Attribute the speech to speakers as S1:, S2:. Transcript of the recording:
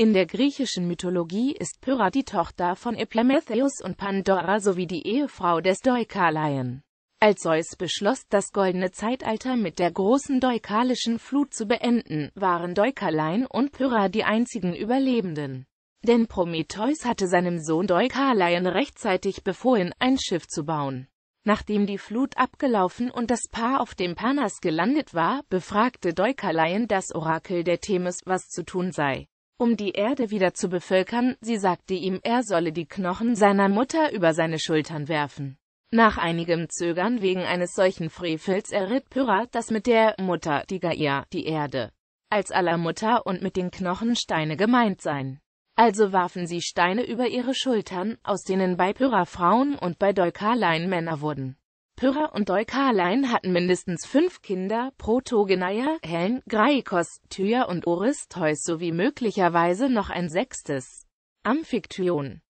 S1: In der griechischen Mythologie ist Pyrrha die Tochter von Epimetheus und Pandora sowie die Ehefrau des Deukaleien. Als Zeus beschloss, das goldene Zeitalter mit der großen deukalischen Flut zu beenden, waren Deukalein und Pyrrha die einzigen Überlebenden. Denn Prometheus hatte seinem Sohn Deukaleien rechtzeitig befohlen, ein Schiff zu bauen. Nachdem die Flut abgelaufen und das Paar auf dem Panas gelandet war, befragte Deukaleien das Orakel der Themis, was zu tun sei um die Erde wieder zu bevölkern, sie sagte ihm, er solle die Knochen seiner Mutter über seine Schultern werfen. Nach einigem Zögern wegen eines solchen Frevels erritt Pyrrha, dass mit der Mutter, die Gaia, die Erde, als aller Mutter und mit den Knochen Steine gemeint seien. Also warfen sie Steine über ihre Schultern, aus denen bei Pyrrha Frauen und bei Deukalein Männer wurden. Pyrrha und Deukalein hatten mindestens fünf Kinder, Protogeneia, Helen, Graikos, Tyr und Oristheus sowie möglicherweise noch ein sechstes, Amphiktryon.